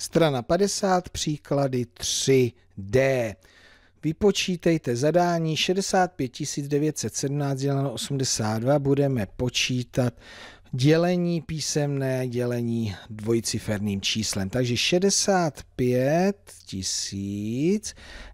Strana 50, příklady 3D. Vypočítejte zadání 65 917 děleno 82, budeme počítat dělení písemné, dělení dvojciferným číslem. Takže 65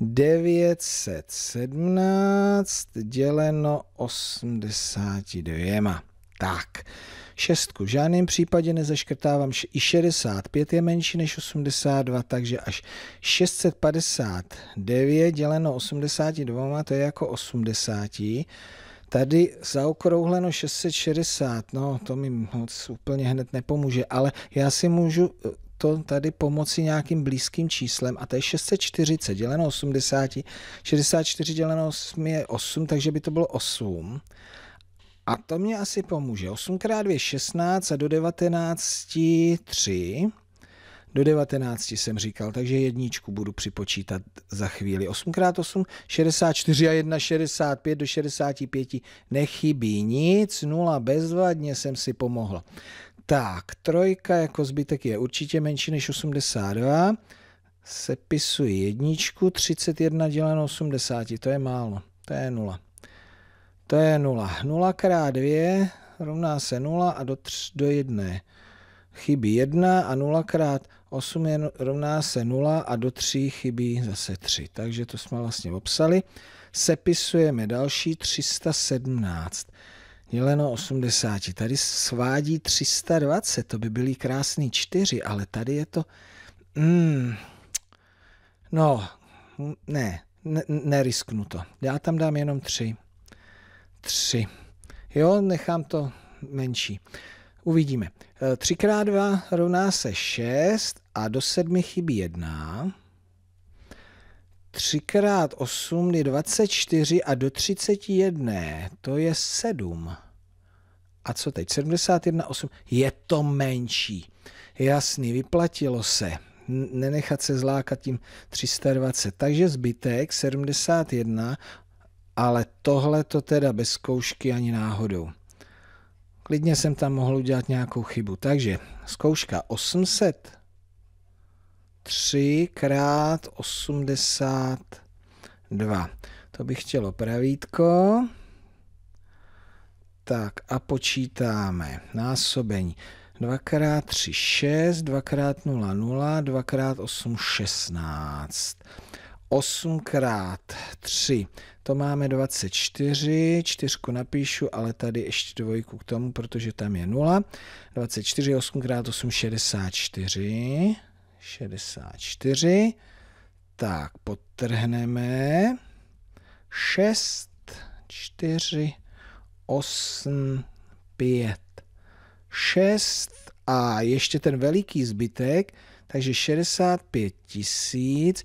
917 děleno 82. Tak, šestku. V žádném případě nezaškrtávám. I 65 je menší než 82, takže až 659 děleno 82, to je jako 80. Tady zaokrouhleno 660, no to mi moc úplně hned nepomůže, ale já si můžu eh, to tady pomoci nějakým blízkým číslem a to je 640 děleno 80, 64 děleno 8 je 8, takže by to bylo 8. A to mě asi pomůže. 8 x 2 16 a do 19 3. Do 19 jsem říkal, takže jedničku budu připočítat za chvíli. 8x8, 64 a 1, 65 do 65 nechybí nic, nula bezvadně jsem si pomohl. Tak, trojka jako zbytek je určitě menší než 82. Sepisuji jedničku, 31 děleno 80, to je málo, to je nula. To je 0. 0 x 2 rovná se 0 a do, 3, do 1 chybí 1 a 0 x 8 je, rovná se 0 a do 3 chybí zase 3. Takže to jsme vlastně obsali. Sepisujeme další 317 děleno 80. Tady svádí 320, to by byly krásný 4, ale tady je to... Mm, no, ne, ne, nerisknu to. Já tam dám jenom 3. 3. Jo, nechám to menší. Uvidíme. 3 x 2 rovná se 6 a do 7 chybí 1. 3 x 8 je 24 a do 31 to je 7. A co teď? 71, 8. Je to menší. Jasný, vyplatilo se. Nenechat se zlákat tím 320. Takže zbytek 71 ale tohle to teda bez zkoušky ani náhodou. Klidně jsem tam mohl udělat nějakou chybu. Takže zkouška 800 3 x 82. To bych chtělo pravítko. Tak a počítáme násobení. 2 x 3, 6, 2 x 0, 0, 2 x 8, 16. 8 krát 3, to máme 24, čtyřku napíšu, ale tady ještě dvojku k tomu, protože tam je 0. 24, 8 x 8, 64, 64, tak potrhneme 6, 4, 8, 5, 6 a ještě ten veliký zbytek, takže 65 tisíc.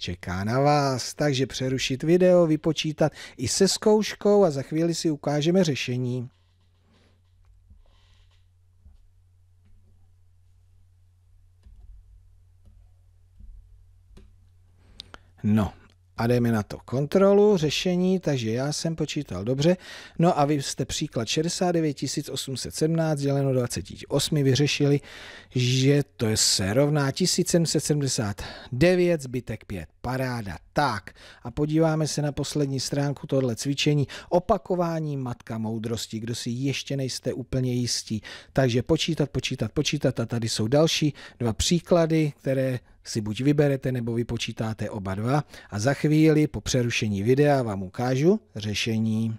čeká na vás. Takže přerušit video, vypočítat i se zkouškou a za chvíli si ukážeme řešení. No, a jdeme na to kontrolu, řešení, takže já jsem počítal dobře. No a vy jste příklad 69 817 děleno 28 vyřešili, že to je se rovná 1779 zbytek 5. Paráda. Tak a podíváme se na poslední stránku tohle cvičení. Opakování matka moudrosti, kdo si ještě nejste úplně jistí. Takže počítat, počítat, počítat a tady jsou další dva příklady, které si buď vyberete nebo vypočítáte oba dva a za chvíli po přerušení videa vám ukážu řešení.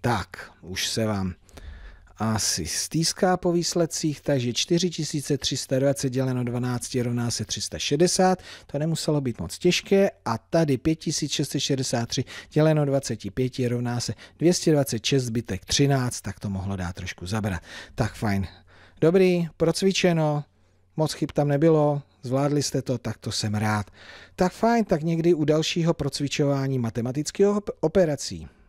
Tak, už se vám asi stýská po výsledcích, takže 4320 děleno 12 rovná se 360, to nemuselo být moc těžké a tady 5663 děleno 25 rovná se 226 zbytek 13, tak to mohlo dát trošku zabrat. Tak fajn, dobrý, procvičeno, moc chyb tam nebylo, zvládli jste to, tak to jsem rád. Tak fajn, tak někdy u dalšího procvičování matematického operací.